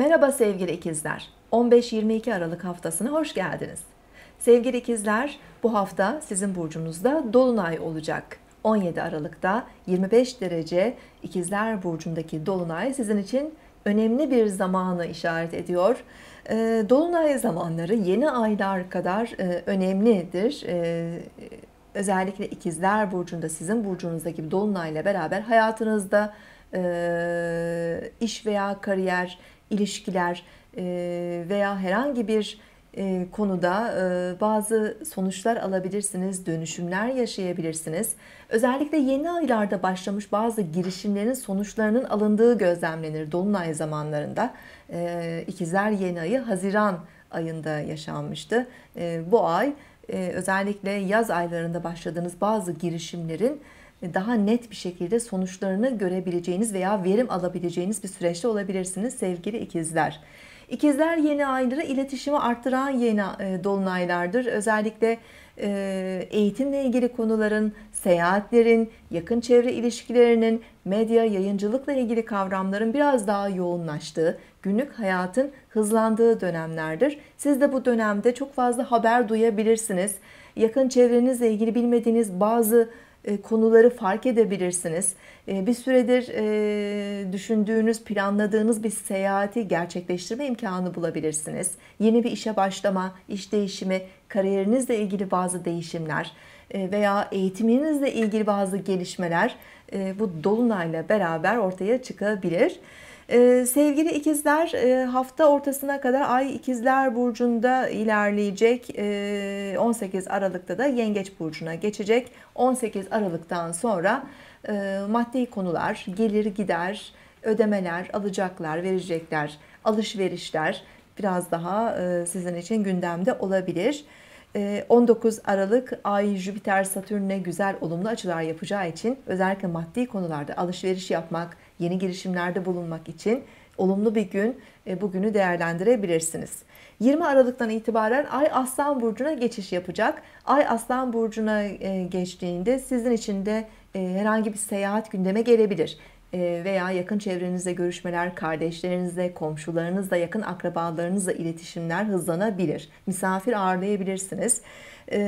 Merhaba sevgili ikizler. 15-22 Aralık haftasına hoş geldiniz. Sevgili ikizler, bu hafta sizin burcunuzda dolunay olacak. 17 Aralık'ta 25 derece ikizler burcundaki dolunay sizin için önemli bir zamanı işaret ediyor. Ee, dolunay zamanları yeni aylar kadar e, önemlidir. Ee, özellikle ikizler burcunda sizin burcunuzdaki dolunayla beraber hayatınızda e, iş veya kariyer ilişkiler e, veya herhangi bir e, konuda e, bazı sonuçlar alabilirsiniz, dönüşümler yaşayabilirsiniz. Özellikle yeni aylarda başlamış bazı girişimlerin sonuçlarının alındığı gözlemlenir Dolunay zamanlarında. İkizler yeni ayı Haziran ayında yaşanmıştı. Bu ay özellikle yaz aylarında başladığınız bazı girişimlerin e, daha net bir şekilde sonuçlarını görebileceğiniz veya verim alabileceğiniz bir süreçte olabilirsiniz sevgili ikizler. İkizler yeni ayları iletişimi arttıran yeni e, dolunaylardır. Özellikle e, eğitimle ilgili konuların, seyahatlerin, yakın çevre ilişkilerinin, medya, yayıncılıkla ilgili kavramların biraz daha yoğunlaştığı, günlük hayatın hızlandığı dönemlerdir. Siz de bu dönemde çok fazla haber duyabilirsiniz. Yakın çevrenizle ilgili bilmediğiniz bazı e, konuları fark edebilirsiniz. E, bir süredir e, düşündüğünüz, planladığınız bir seyahati gerçekleştirme imkanı bulabilirsiniz. Yeni bir işe başlama, iş değişimi, kariyerinizle ilgili bazı değişimler veya eğitiminizle ilgili bazı gelişmeler bu dolunayla beraber ortaya çıkabilir. Ee, sevgili ikizler e, hafta ortasına kadar Ay ikizler burcunda ilerleyecek. E, ee, 18 Aralık'ta da Yengeç burcuna geçecek. 18 Aralık'tan sonra e, maddi konular, gelir gider, ödemeler, alacaklar, verecekler, alışverişler biraz daha e, sizin için gündemde olabilir. 19 ee, Aralık Ay Jüpiter Satürn'e güzel olumlu açılar yapacağı için özellikle maddi konularda alışveriş yapmak, yeni girişimlerde bulunmak için olumlu bir gün e, bugünü değerlendirebilirsiniz. 20 Aralık'tan itibaren Ay Aslan Burcu'na geçiş yapacak. Ay Aslan Burcu'na e, geçtiğinde sizin için de e, herhangi bir seyahat gündeme gelebilir. Ee, veya yakın çevrenizde görüşmeler, kardeşlerinizle, komşularınızla, yakın akrabalarınızla iletişimler hızlanabilir. Misafir ağırlayabilirsiniz. Ee,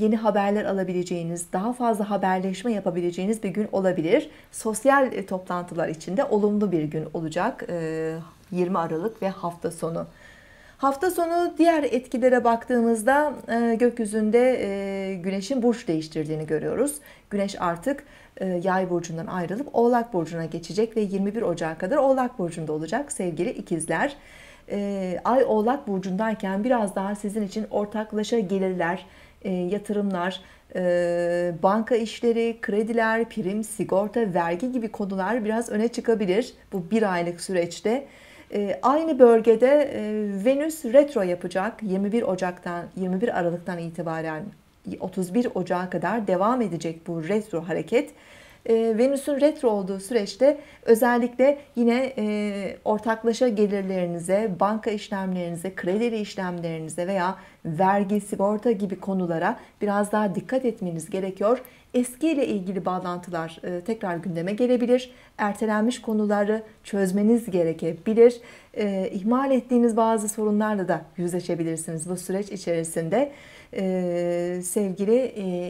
yeni haberler alabileceğiniz, daha fazla haberleşme yapabileceğiniz bir gün olabilir. Sosyal e, toplantılar içinde olumlu bir gün olacak 20 ee, Aralık ve hafta sonu Hafta sonu diğer etkilere baktığımızda e, gökyüzünde e, güneşin burç değiştirdiğini görüyoruz. Güneş artık e, yay burcundan ayrılıp oğlak burcuna geçecek ve 21 Ocak'a kadar oğlak burcunda olacak sevgili ikizler. Ay oğlak burcundayken biraz daha sizin için ortaklaşa gelirler, yatırımlar, banka işleri, krediler, prim, sigorta, vergi gibi konular biraz öne çıkabilir bu bir aylık süreçte. Ee, aynı bölgede e, Venüs retro yapacak 21 Ocak'tan 21 Aralık'tan itibaren 31 Ocak'a kadar devam edecek bu retro hareket. Ee, Venüs'ün retro olduğu süreçte özellikle yine e, ortaklaşa gelirlerinize, banka işlemlerinize, kredi işlemlerinize veya vergi, sigorta gibi konulara biraz daha dikkat etmeniz gerekiyor. Eski ile ilgili bağlantılar e, tekrar gündeme gelebilir. Ertelenmiş konuları çözmeniz gerekebilir. E, ihmal ettiğiniz bazı sorunlarla da yüzleşebilirsiniz bu süreç içerisinde e, sevgili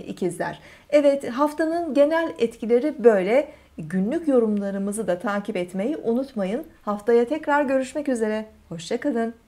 ikizler. Evet haftanın genel etkileri böyle. Günlük yorumlarımızı da takip etmeyi unutmayın. Haftaya tekrar görüşmek üzere. Hoşçakalın.